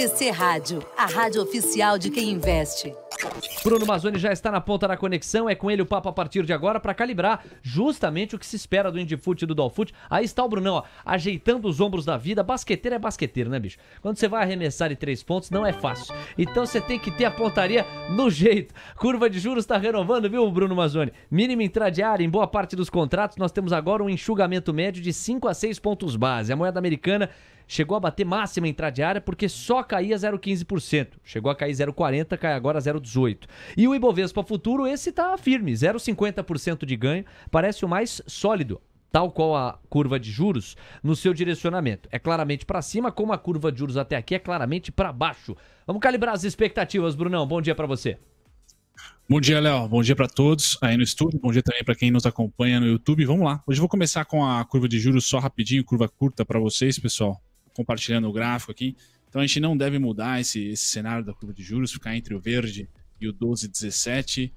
TC Rádio, a rádio oficial de quem investe. Bruno Mazzoni já está na ponta da conexão, é com ele o papo a partir de agora para calibrar justamente o que se espera do Indifoot e do Dolfoot. Aí está o Brunão, ó, ajeitando os ombros da vida. Basqueteiro é basqueteiro, né, bicho? Quando você vai arremessar em três pontos, não é fácil. Então você tem que ter a pontaria no jeito. Curva de juros está renovando, viu, Bruno Mazzoni? Mínima intradiária em boa parte dos contratos, nós temos agora um enxugamento médio de 5 a 6 pontos base. A moeda americana chegou a bater máxima entrada área porque só caía 0,15%. Chegou a cair 0,40%, cai agora 0,18%. E o Ibovespa Futuro, esse está firme, 0,50% de ganho, parece o mais sólido. Tal qual a curva de juros, no seu direcionamento. É claramente para cima, como a curva de juros até aqui é claramente para baixo. Vamos calibrar as expectativas, Brunão. Bom dia para você. Bom dia, Léo. Bom dia para todos aí no estúdio. Bom dia também para quem nos acompanha no YouTube. Vamos lá. Hoje eu vou começar com a curva de juros só rapidinho, curva curta para vocês, pessoal compartilhando o gráfico aqui. Então a gente não deve mudar esse, esse cenário da curva de juros, ficar entre o verde e o 12,17.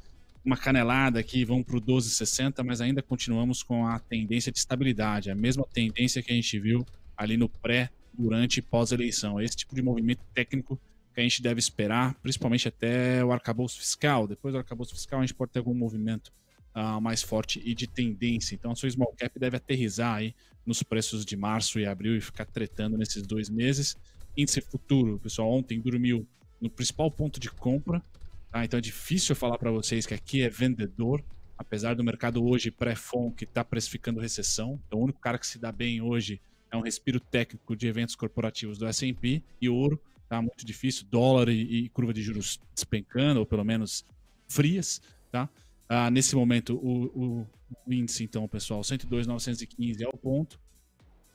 Uma canelada aqui, vamos para o 12,60, mas ainda continuamos com a tendência de estabilidade, a mesma tendência que a gente viu ali no pré, durante e pós-eleição. Esse tipo de movimento técnico que a gente deve esperar, principalmente até o arcabouço fiscal. Depois do arcabouço fiscal, a gente pode ter algum movimento uh, mais forte e de tendência. Então a sua small cap deve aterrizar aí nos preços de março e abril e ficar tretando nesses dois meses. Índice futuro, pessoal, ontem dormiu no principal ponto de compra. Tá? Então é difícil falar para vocês que aqui é vendedor, apesar do mercado hoje pré fon que está precificando recessão. Então o único cara que se dá bem hoje é um respiro técnico de eventos corporativos do S&P e ouro tá muito difícil, dólar e, e, curva de juros despencando ou pelo menos frias, tá? Ah, nesse momento, o, o, o índice, então, pessoal, 102,915 é o ponto,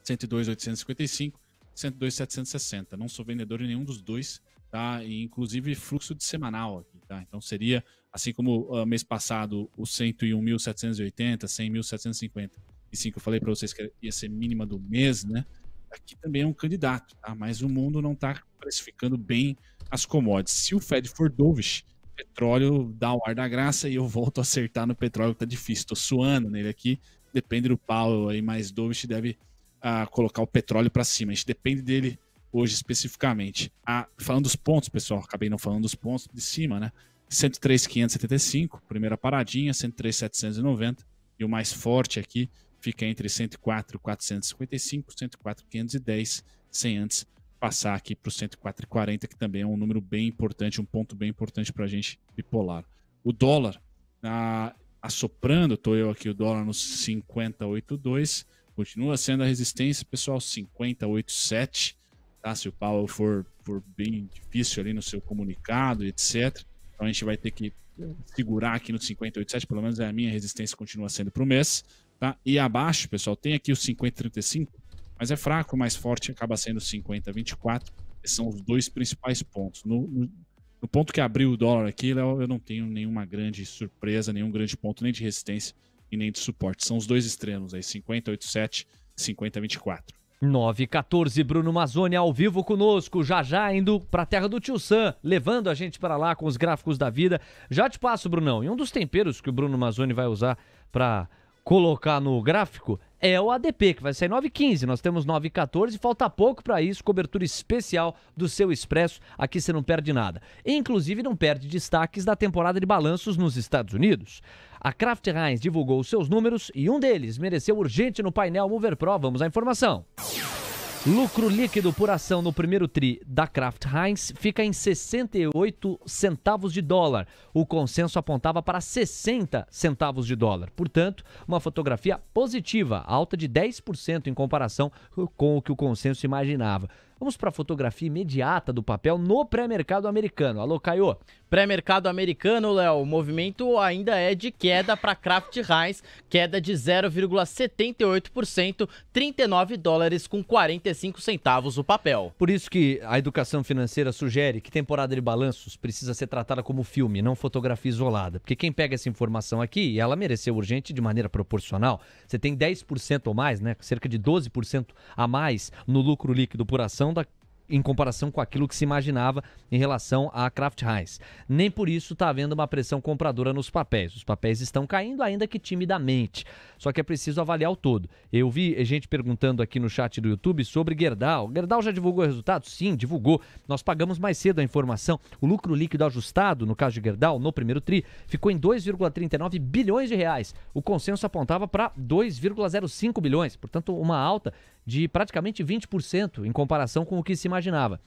102,855, 102,760. Não sou vendedor em nenhum dos dois, tá? E, inclusive fluxo de semanal aqui, tá? Então seria, assim como ah, mês passado, o 101.780, 100.750 e que eu falei para vocês que ia ser mínima do mês, né? Aqui também é um candidato, tá? Mas o mundo não está precificando bem as commodities. Se o Fed for dovish, petróleo dá o ar da graça e eu volto a acertar no petróleo, que tá difícil. Tô suando nele aqui. Depende do Paulo aí, mais Dovish deve a, ah, colocar o petróleo para cima. A gente depende dele hoje especificamente. Ah, falando dos pontos, pessoal, acabei não falando dos pontos de cima, né? 103,575, primeira paradinha, 103,790. E o mais forte aqui fica entre 104,455 104,510, sem antes passar aqui para o 104,40, que também é um número bem importante, um ponto bem importante para a gente bipolar. O dólar, a, assoprando, estou eu aqui, o dólar nos 58,2, continua sendo a resistência, pessoal, 58,7, tá? Se o Powell for, for bem difícil ali no seu comunicado, etc. Então a gente vai ter que segurar aqui no 58,7, pelo menos é a minha resistência continua sendo para o mês, tá? E abaixo, pessoal, tem aqui o 50,35, mas é fraco, mais forte acaba sendo 50, 24. Esses são os dois principais pontos. No, no, no ponto que abriu o dólar aqui, Léo, eu não tenho nenhuma grande surpresa, nenhum grande ponto, nem de resistência e nem de suporte. São os dois extremos aí, 50, 87, 50, 24. 9 14 Bruno Mazoni ao vivo conosco, já já indo para a terra do tio Sam, levando a gente para lá com os gráficos da vida. Já te passo, Brunão, e um dos temperos que o Bruno Mazoni vai usar para colocar no gráfico é o ADP, que vai sair 9h15. Nós temos 9h14, falta pouco para isso. Cobertura especial do seu Expresso. Aqui você não perde nada. E, inclusive, não perde destaques da temporada de balanços nos Estados Unidos. A Kraft Heinz divulgou seus números e um deles mereceu urgente no painel Mover Pro. Vamos à informação. Lucro líquido por ação no primeiro tri da Kraft Heinz fica em 68 centavos de dólar. O consenso apontava para 60 centavos de dólar. Portanto, uma fotografia positiva, alta de 10% em comparação com o que o consenso imaginava. Vamos para a fotografia imediata do papel no pré-mercado americano. Alô, Caio. Pré-mercado americano, Léo, o movimento ainda é de queda para Kraft Heinz, queda de 0,78%, 39 dólares com 45 centavos o papel. Por isso que a educação financeira sugere que temporada de balanços precisa ser tratada como filme, não fotografia isolada, porque quem pega essa informação aqui, e ela mereceu urgente de maneira proporcional, você tem 10% ou mais, né, cerca de 12% a mais no lucro líquido por ação da em comparação com aquilo que se imaginava em relação à Kraft Heinz. Nem por isso está havendo uma pressão compradora nos papéis. Os papéis estão caindo, ainda que timidamente. Só que é preciso avaliar o todo. Eu vi gente perguntando aqui no chat do YouTube sobre Gerdau. Gerdau já divulgou o resultado? Sim, divulgou. Nós pagamos mais cedo a informação. O lucro líquido ajustado, no caso de Gerdau, no primeiro TRI, ficou em 2,39 bilhões de reais. O consenso apontava para 2,05 bilhões, portanto, uma alta de praticamente 20% em comparação com o que se imaginava.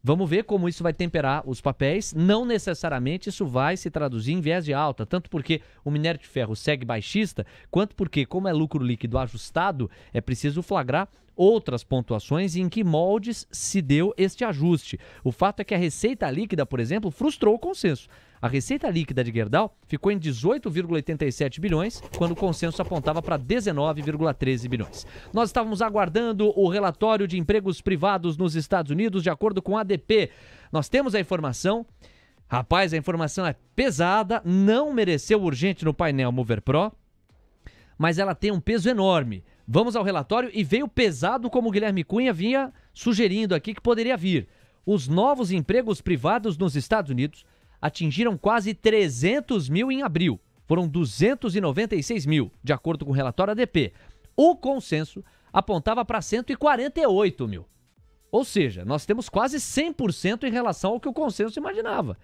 Vamos ver como isso vai temperar os papéis. Não necessariamente isso vai se traduzir em viés de alta, tanto porque o minério de ferro segue baixista, quanto porque, como é lucro líquido ajustado, é preciso flagrar outras pontuações e em que moldes se deu este ajuste. O fato é que a receita líquida, por exemplo, frustrou o consenso. A receita líquida de Gerdau ficou em 18,87 bilhões, quando o consenso apontava para 19,13 bilhões. Nós estávamos aguardando o relatório de empregos privados nos Estados Unidos, de acordo com a ADP. Nós temos a informação. Rapaz, a informação é pesada, não mereceu urgente no painel Mover Pro, mas ela tem um peso enorme. Vamos ao relatório e veio pesado como o Guilherme Cunha vinha sugerindo aqui que poderia vir. Os novos empregos privados nos Estados Unidos atingiram quase 300 mil em abril. Foram 296 mil, de acordo com o relatório ADP. O consenso apontava para 148 mil. Ou seja, nós temos quase 100% em relação ao que o consenso imaginava.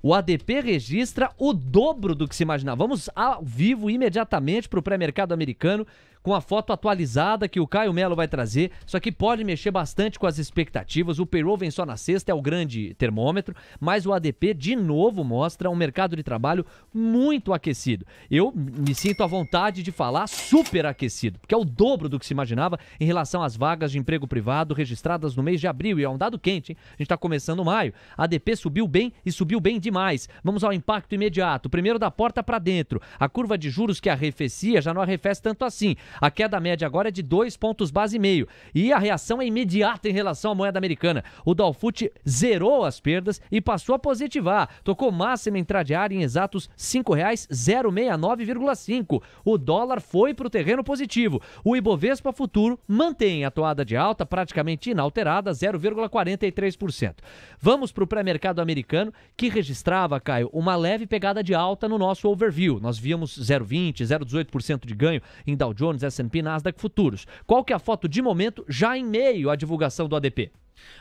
O ADP registra o dobro do que se imaginava. Vamos ao vivo imediatamente para o pré-mercado americano com a foto atualizada que o Caio Melo vai trazer. Isso aqui pode mexer bastante com as expectativas. O payroll vem só na sexta, é o grande termômetro, mas o ADP de novo mostra um mercado de trabalho muito aquecido. Eu me sinto à vontade de falar super aquecido, porque é o dobro do que se imaginava em relação às vagas de emprego privado registradas no mês de abril. E é um dado quente, hein? A gente está começando maio. A ADP subiu bem e subiu bem demais. Vamos ao impacto imediato. Primeiro da porta para dentro. A curva de juros que arrefecia já não arrefece tanto assim. A queda média agora é de 2 pontos base e meio. E a reação é imediata em relação à moeda americana. O Dalfut zerou as perdas e passou a positivar. Tocou máxima intradiária em exatos R$ 5,069,5. O dólar foi para o terreno positivo. O Ibovespa Futuro mantém a toada de alta praticamente inalterada, 0,43%. Vamos para o pré-mercado americano, que registrava, Caio, uma leve pegada de alta no nosso overview. Nós víamos 0,20, 0,18% de ganho em Dow Jones, S&P Nasdaq Futuros. Qual que é a foto de momento já em meio à divulgação do ADP?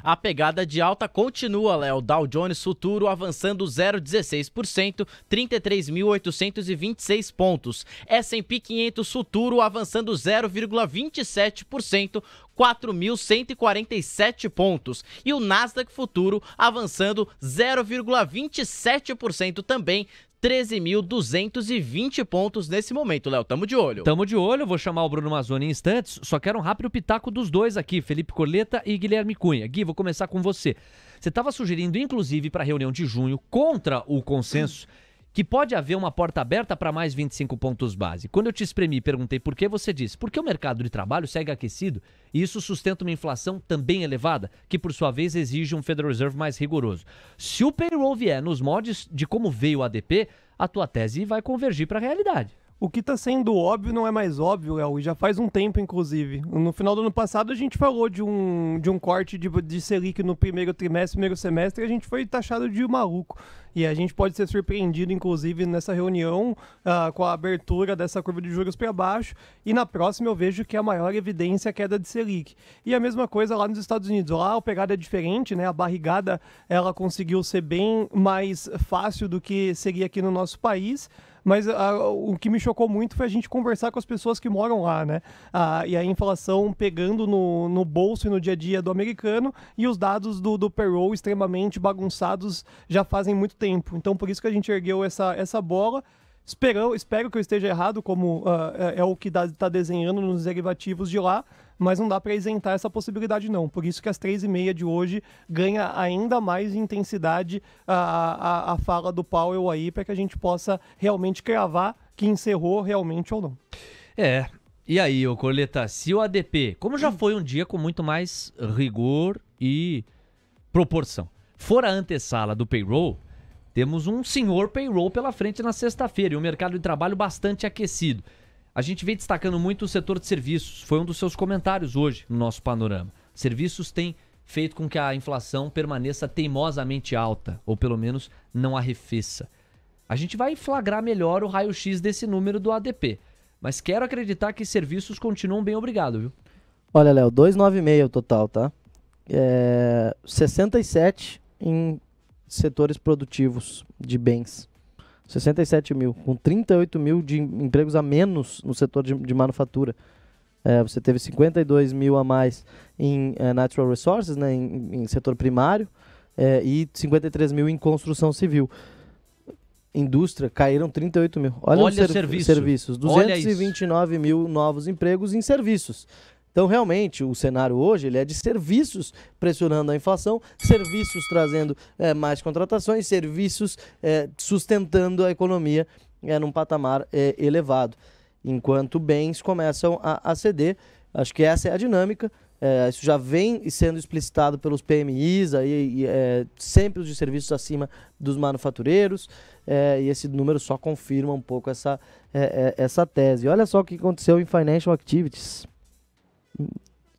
A pegada de alta continua, Léo. Dow Jones Futuro avançando 0,16%, 33.826 pontos. S&P 500 Futuro avançando 0,27%, 4.147 pontos. E o Nasdaq Futuro avançando 0,27% também, 13.220 pontos nesse momento, Léo. Tamo de olho. Tamo de olho, vou chamar o Bruno Mazzoni em instantes. Só quero um rápido pitaco dos dois aqui, Felipe Coleta e Guilherme Cunha. Noia. Gui, vou começar com você. Você estava sugerindo, inclusive, para a reunião de junho, contra o consenso, que pode haver uma porta aberta para mais 25 pontos base. Quando eu te espremi e perguntei por que, você disse: porque o mercado de trabalho segue aquecido e isso sustenta uma inflação também elevada, que por sua vez exige um Federal Reserve mais rigoroso. Se o payroll vier nos mods de como veio o ADP, a tua tese vai convergir para a realidade o que está sendo óbvio não é mais óbvio, Léo, e já faz um tempo, inclusive. No final do ano passado, a gente falou de um, de um corte de, de Selic no primeiro trimestre, primeiro semestre, e a gente foi taxado de maluco. E a gente pode ser surpreendido, inclusive, nessa reunião, uh, com a abertura dessa curva de juros para baixo, e na próxima eu vejo que é a maior evidência é a queda de Selic. E a mesma coisa lá nos Estados Unidos. Lá a pegada é diferente, né? A barrigada, ela conseguiu ser bem mais fácil do que seria aqui no nosso país, mas a, ah, o que me chocou muito foi a gente conversar com as pessoas que moram lá, né? A, ah, e a inflação pegando no, no bolso e no dia a dia do americano e os dados do, do payroll extremamente bagunçados já fazem muito tempo. Então, por isso que a gente ergueu essa, essa bola. Espero, espero que eu esteja errado, como uh, é, é o que está desenhando nos derivativos de lá, mas não dá para isentar essa possibilidade não. Por isso que às três e meia de hoje ganha ainda mais intensidade a, a, a fala do Powell aí para que a gente possa realmente cravar que encerrou realmente ou não. É, e aí, o Coleta, se o ADP, como já hum. foi um dia com muito mais rigor e proporção, for a antessala do payroll, temos um senhor payroll pela frente na sexta-feira e um mercado de trabalho bastante aquecido. A gente vem destacando muito o setor de serviços, foi um dos seus comentários hoje no nosso panorama. Serviços têm feito com que a inflação permaneça teimosamente alta, ou pelo menos não arrefeça. A gente vai flagrar melhor o raio-x desse número do ADP, mas quero acreditar que serviços continuam bem obrigado, viu? Olha, Léo, 296 o total, tá? É, 67 em setores produtivos de bens. 67 mil, com 38 mil de empregos a menos no setor de, de manufatura. É, você teve 52 mil a mais em é, natural resources, né, em, em setor primário, é, e 53 mil em construção civil. Indústria caíram 38 mil. Olha, Olha os ser serviço. serviços. 229 mil novos empregos em serviços. Então, realmente, o cenário hoje ele é de serviços pressionando a inflação, serviços trazendo é, mais contratações, serviços é, sustentando a economia é, num patamar é, elevado, enquanto bens começam a, a ceder. Acho que essa é a dinâmica. É, isso já vem sendo explicitado pelos PMIs, aí, é, sempre os de serviços acima dos manufatureiros, é, e esse número só confirma um pouco essa, essa tese. Olha só o que aconteceu em Financial Activities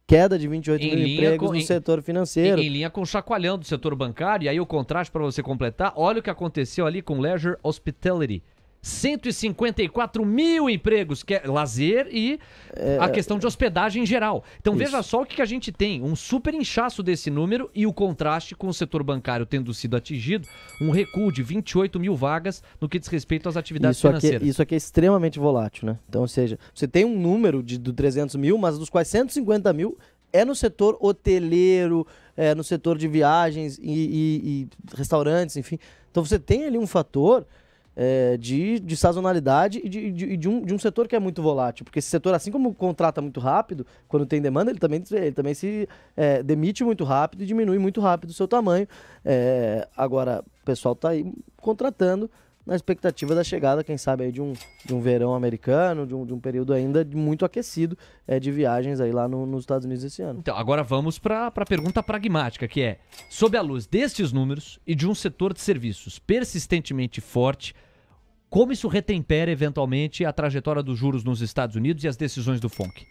queda de 28 em mil empregos com, no em, setor financeiro. Em, em linha com o chacoalhão do setor bancário, e aí o contraste para você completar, olha o que aconteceu ali com Leisure Hospitality, 154 mil empregos, que é lazer e é... a questão de hospedagem em geral. Então Isso. veja só o que, a gente tem: um super inchaço desse número e o contraste com o setor bancário tendo sido atingido, um recuo de 28 mil vagas no que diz respeito às atividades isso é- financeiras. Aqui, isso aqui é extremamente volátil, né? Então, ou seja, você tem um número de, 300 mil, mas dos quais 150 mil é no setor hoteleiro, é no setor de viagens e, e, e restaurantes, enfim. Então você tem ali um fator é, de, de, sazonalidade e, de, de, de, um, de um setor que é muito volátil. Porque esse setor, assim como contrata muito rápido, quando tem demanda, ele também, ele também se é, demite muito rápido e diminui muito rápido o seu tamanho. É, agora, o pessoal está aí contratando na expectativa da chegada, quem sabe, aí de, um, de um verão americano, de um, de um período ainda muito aquecido é, de viagens aí lá no, nos Estados Unidos esse ano. Então, agora vamos para a pergunta pragmática, que é, sob a luz destes números e de um setor de serviços persistentemente forte, como isso retempera eventualmente a trajetória dos juros nos Estados Unidos e as decisões do FONC?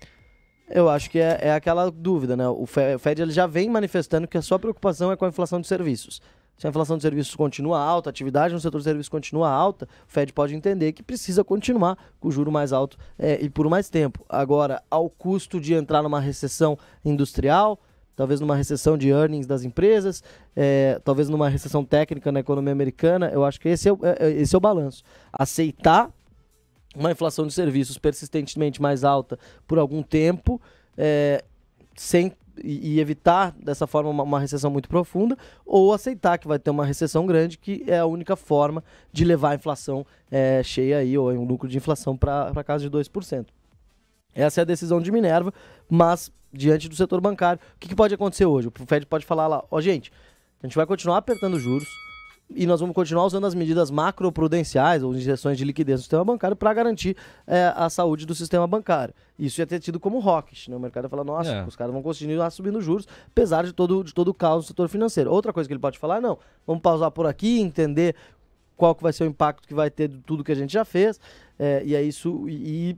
Eu acho que é, é aquela dúvida, né? O Fed ele já vem manifestando que a sua preocupação é com a inflação de serviços. Se a inflação de serviços continua alta, a atividade no setor de serviços continua alta, o Fed pode entender que precisa continuar com o juro mais alto é, e por mais tempo. Agora, ao custo de entrar numa recessão industrial, talvez numa recessão de earnings das empresas, é, talvez numa recessão técnica na economia americana, eu acho que esse é, o, é, é esse é o balanço. Aceitar uma inflação de serviços persistentemente mais alta por algum tempo, é, sem e, evitar dessa forma uma, uma, recessão muito profunda, ou aceitar que vai ter uma recessão grande, que é a única forma de levar a inflação é, cheia aí, ou um lucro de inflação para casa de 2%. Essa é a decisão de Minerva, mas diante do setor bancário, o que, que pode acontecer hoje? O Fed pode falar lá, ó, oh, gente, a gente vai continuar apertando juros, e nós vamos continuar usando as medidas macroprudenciais ou injeções de liquidez no sistema bancário para garantir é, a saúde do sistema bancário. Isso ia ter tido como rocket, né? O mercado ia falar, nossa, é. os caras vão continuar subindo juros, apesar de todo, de todo o caos no setor financeiro. Outra coisa que ele pode falar, não, vamos pausar por aqui, entender qual que vai ser o impacto que vai ter de tudo que a gente já fez, é, e é isso, e, e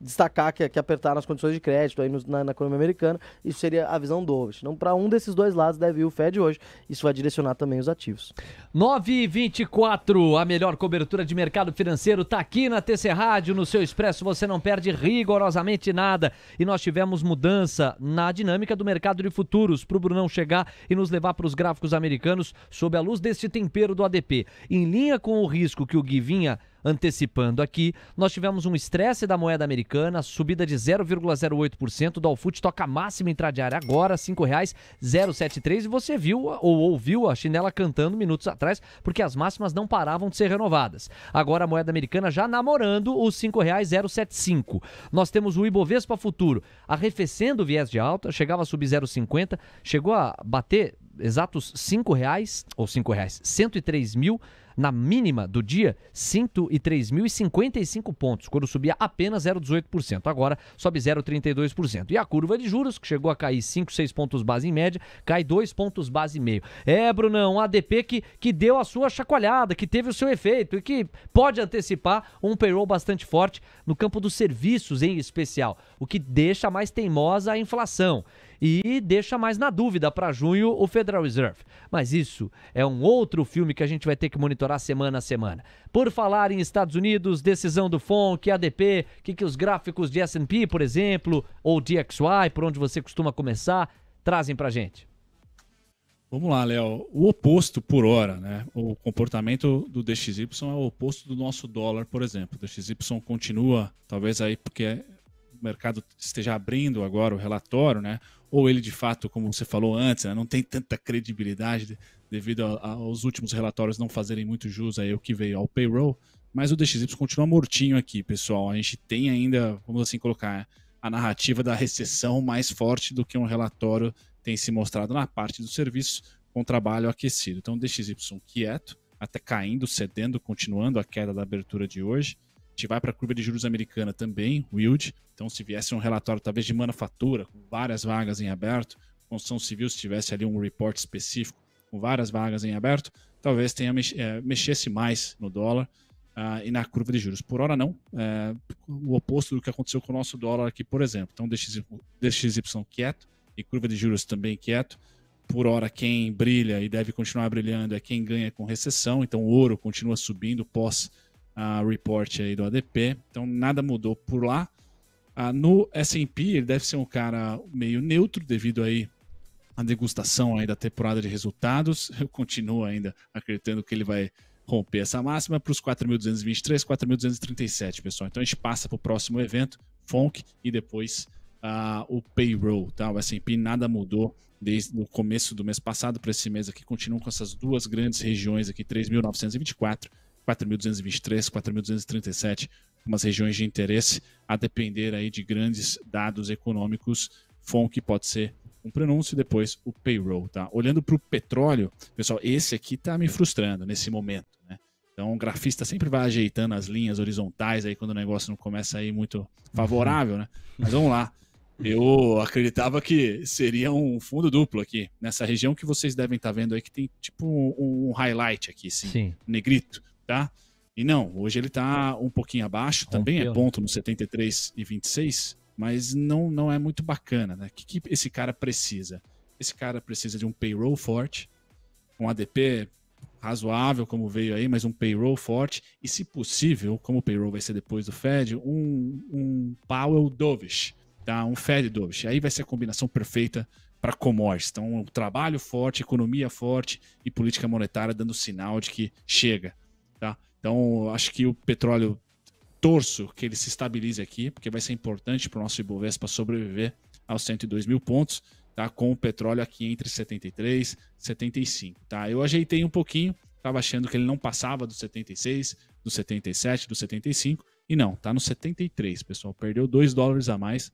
destacar que, que nas condições de crédito aí no, na, na, economia americana, isso seria a visão dovish. Então, para um desses dois lados deve ir o Fed hoje, isso vai direcionar também os ativos. 9,24, a melhor cobertura de mercado financeiro está aqui na TC Rádio, no seu Expresso você não perde rigorosamente nada. E nós tivemos mudança na dinâmica do mercado de futuros, para o Brunão chegar e nos levar para os gráficos americanos sob a luz deste tempero do ADP. Em linha com o risco que o Gui vinha antecipando aqui, nós tivemos um estresse da moeda americana, subida de 0,08%, o Dalfut toca máxima intradiária agora, R$ 5,073, e você viu ou ouviu a chinela cantando minutos atrás, porque as máximas não paravam de ser renovadas. Agora a moeda americana já namorando os R$ 5,075. Nós temos o Ibovespa Futuro arrefecendo o viés de alta, chegava a subir 0,50, chegou a bater exatos R$ 5,00 ou R$ 5,00, 103 mil na mínima do dia, 103.055 pontos, quando subia apenas 0,18%. Agora sobe 0,32%. E a curva de juros, que chegou a cair 5, 6 pontos base em média, cai 2 pontos base e meio. É, Brunão, a ADP que, que deu a sua chacoalhada, que teve o seu efeito e que pode antecipar um payroll bastante forte no campo dos serviços em especial, o que deixa mais teimosa a inflação e deixa mais na dúvida para junho o Federal Reserve. Mas isso é um outro filme que a gente vai ter que monitorar semana a semana. Por falar em Estados Unidos, decisão do FONC, ADP, o que, que os gráficos de S&P, por exemplo, ou DXY, por onde você costuma começar, trazem para gente. Vamos lá, Léo. O oposto por hora, né? O comportamento do DXY é o oposto do nosso dólar, por exemplo. O DXY continua, talvez aí porque o mercado esteja abrindo agora o relatório, né? ou ele de fato, como você falou antes, né, não tem tanta credibilidade devido a, a, aos últimos relatórios não fazerem muito jus aí o que veio ao payroll, mas o DXY continua mortinho aqui, pessoal. A gente tem ainda, vamos assim colocar, a narrativa da recessão mais forte do que um relatório tem se mostrado na parte do serviço com trabalho aquecido. Então, o DXY quieto, até caindo, cedendo, continuando a queda da abertura de hoje gente vai para a curva de juros americana também, wild. Então, se viesse um relatório, talvez de manufatura, com várias vagas em aberto, construção civil, se tivesse ali um report específico com várias vagas em aberto, talvez tenha mex é, mexesse mais no dólar uh, e na curva de juros. Por hora, não. É, o oposto do que aconteceu com o nosso dólar aqui, por exemplo. Então, DXY, DXY quieto e curva de juros também quieto por hora quem brilha e deve continuar brilhando é quem ganha com recessão, então o ouro continua subindo pós a report aí do ADP. Então nada mudou por lá. Ah, no S&P ele deve ser um cara meio neutro devido aí à degustação aí da temporada de resultados. Eu continuo ainda acreditando que ele vai romper essa máxima para os 4.223, 4.237, pessoal. Então a gente passa para o próximo evento, FONC, e depois ah, o payroll, tá? O S&P nada mudou desde o começo do mês passado para esse mês aqui, continuam com essas duas grandes regiões aqui, 3.924 4.223, 4.237, umas regiões de interesse, a depender aí de grandes dados econômicos, FOM que pode ser um pronúncio e depois o payroll, tá? Olhando para o petróleo, pessoal, esse aqui tá me frustrando nesse momento, né? Então, o grafista sempre vai ajeitando as linhas horizontais aí quando o negócio não começa aí muito favorável, né? Mas vamos lá. Eu acreditava que seria um fundo duplo aqui, nessa região que vocês devem estar tá vendo aí, que tem tipo um highlight aqui, assim, Sim. negrito tá? E não, hoje ele está um pouquinho abaixo, Rompeu. Tá também é ponto no 73 e 26, mas não, não é muito bacana, né? O que, que esse cara precisa? Esse cara precisa de um payroll forte, um ADP razoável, como veio aí, mas um payroll forte, e se possível, como o payroll vai ser depois do Fed, um, um Powell Dovish, tá? um Fed Dovish. Aí vai ser a combinação perfeita para commodities. Então, um trabalho forte, economia forte e política monetária dando sinal de que chega. Tá? Então, acho que o petróleo torço que ele se estabilize aqui, porque vai ser importante para o nosso Ibovespa sobreviver aos 102 mil pontos, tá? com o petróleo aqui entre 73 e 75. Tá? Eu ajeitei um pouquinho, estava achando que ele não passava dos 76, dos 77, dos 75, e não, tá no 73, pessoal. Perdeu 2 dólares a mais.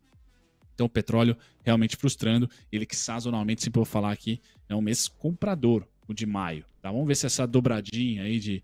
Então, o petróleo realmente frustrando. Ele que sazonalmente, sempre vou falar aqui, é um mês comprador, o de maio. Tá? Vamos ver se essa dobradinha aí de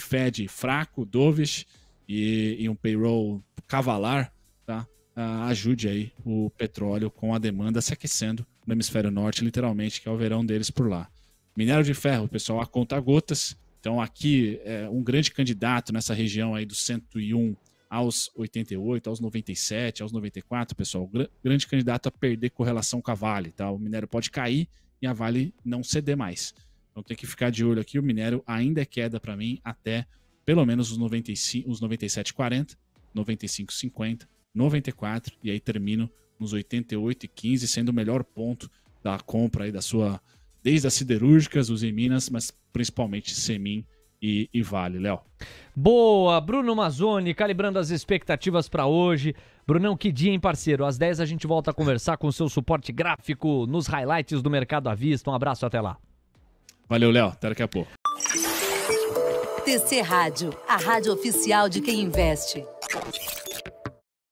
Fed fraco, dovish e, e um payroll cavalar, tá? Uh, ajude aí o petróleo com a demanda se aquecendo no hemisfério norte, literalmente, que é o verão deles por lá. Minério de ferro, pessoal, a conta gotas. Então, aqui é um grande candidato nessa região aí do 101 aos 88, aos 97, aos 94, pessoal. Gr grande candidato a perder correlação com a Vale, tá? O minério pode cair e a Vale não ceder mais. Então tem que ficar de olho aqui. O minério ainda é queda para mim até pelo menos os 95, os 97,40, 95,50, 94 e aí termino nos 88,15, sendo o melhor ponto da compra aí da sua desde as siderúrgicas, os em Minas, mas principalmente Semin e, e Vale, Léo. Boa, Bruno Mazzoni, calibrando as expectativas para hoje. Brunão, que dia, hein, parceiro? Às 10 a gente volta a conversar com o seu suporte gráfico nos highlights do Mercado à Vista. Um abraço, até lá. Valeu, Léo. Até daqui a pouco. TC Rádio, a rádio oficial de quem investe.